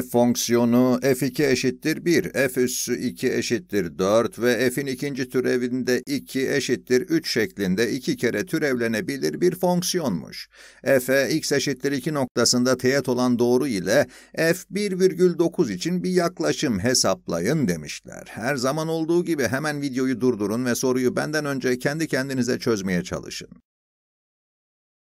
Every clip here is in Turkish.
f fonksiyonu f2 eşittir 1, f üssü 2 eşittir 4 ve f'in ikinci türevinde 2 eşittir 3 şeklinde iki kere türevlenebilir bir fonksiyonmuş. f'e x eşittir 2 noktasında teğet olan doğru ile f 1,9 için bir yaklaşım hesaplayın demişler. Her zaman olduğu gibi hemen videoyu durdurun ve soruyu benden önce kendi kendinize çözmeye çalışın.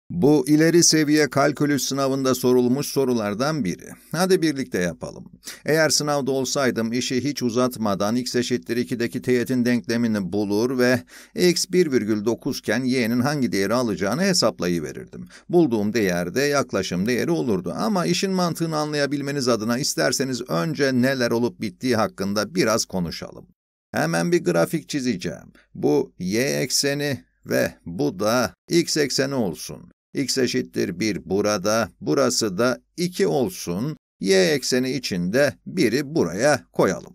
Bu ileri seviye kalkülüs sınavında sorulmuş sorulardan biri. Hadi birlikte yapalım. Eğer sınavda olsaydım işi hiç uzatmadan x eşittir 2'deki teğetin denklemini bulur ve x 1,9 iken y'nin hangi değeri alacağını hesaplayıverirdim. Bulduğum değerde yaklaşım değeri olurdu ama işin mantığını anlayabilmeniz adına isterseniz önce neler olup bittiği hakkında biraz konuşalım. Hemen bir grafik çizeceğim. Bu y ekseni ve bu da x ekseni olsun x eşittir 1 burada, burası da 2 olsun, y ekseni içinde 1'i buraya koyalım.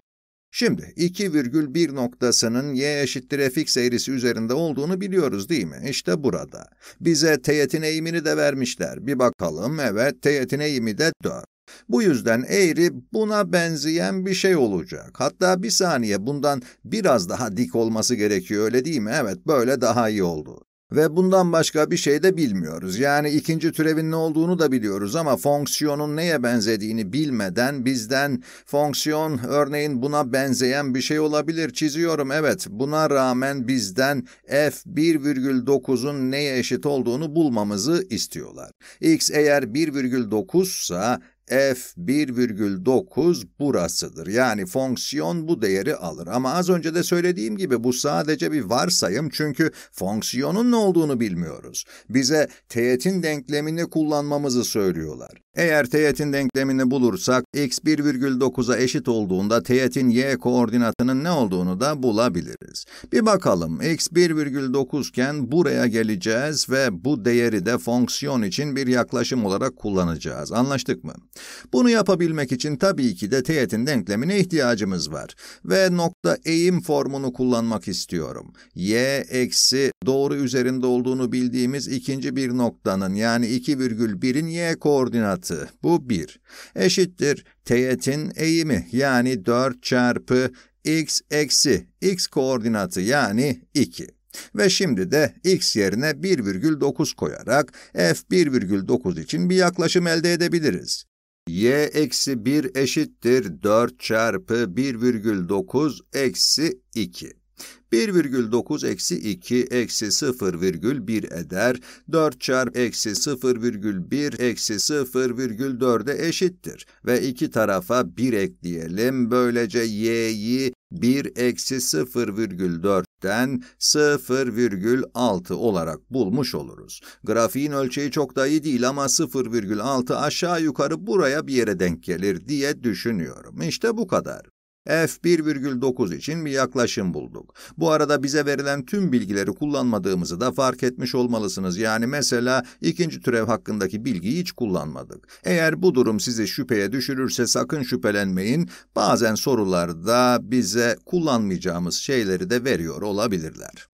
Şimdi 2,1 noktasının y eşittir fx eğrisi üzerinde olduğunu biliyoruz değil mi? İşte burada. Bize teğetin eğimini de vermişler. Bir bakalım, evet teğetin eğimi de 4. Bu yüzden eğri buna benzeyen bir şey olacak. Hatta bir saniye bundan biraz daha dik olması gerekiyor öyle değil mi? Evet böyle daha iyi oldu. Ve bundan başka bir şey de bilmiyoruz. Yani ikinci türevin ne olduğunu da biliyoruz ama fonksiyonun neye benzediğini bilmeden bizden fonksiyon örneğin buna benzeyen bir şey olabilir çiziyorum evet buna rağmen bizden f 1,9'un neye eşit olduğunu bulmamızı istiyorlar. x eğer 1,9 ise f 1,9 burasıdır. Yani fonksiyon bu değeri alır. Ama az önce de söylediğim gibi bu sadece bir varsayım çünkü fonksiyonun ne olduğunu bilmiyoruz. Bize teğetin denklemini kullanmamızı söylüyorlar. Eğer teğetin denklemini bulursak x 1,9'a eşit olduğunda teğetin y koordinatının ne olduğunu da bulabiliriz. Bir bakalım x 1,9 iken buraya geleceğiz ve bu değeri de fonksiyon için bir yaklaşım olarak kullanacağız. Anlaştık mı? Bunu yapabilmek için tabii ki de teğetin denklemine ihtiyacımız var. Ve nokta eğim formunu kullanmak istiyorum. y eksi doğru üzerinde olduğunu bildiğimiz ikinci bir noktanın yani 2,1'in y koordinatı. Bu 1. Eşittir teğetin eğimi yani 4 çarpı x eksi x koordinatı yani 2. Ve şimdi de x yerine 1,9 koyarak f1,9 için bir yaklaşım elde edebiliriz y eksi 1 eşittir 4 çarpı 1,9 eksi 2. 1,9 eksi 2 eksi 0,1 eder. 4 çarpı eksi 0,1 eksi 0,4'e eşittir. Ve iki tarafa 1 ekleyelim. Böylece y'yi 1-0,4'ten eksi 0,6 olarak bulmuş oluruz. Grafiğin ölçeği çok da iyi değil ama 0,6 aşağı yukarı buraya bir yere denk gelir diye düşünüyorum. İşte bu kadar. F1,9 için bir yaklaşım bulduk. Bu arada bize verilen tüm bilgileri kullanmadığımızı da fark etmiş olmalısınız. Yani mesela ikinci türev hakkındaki bilgiyi hiç kullanmadık. Eğer bu durum sizi şüpheye düşürürse sakın şüphelenmeyin. Bazen sorularda bize kullanmayacağımız şeyleri de veriyor olabilirler.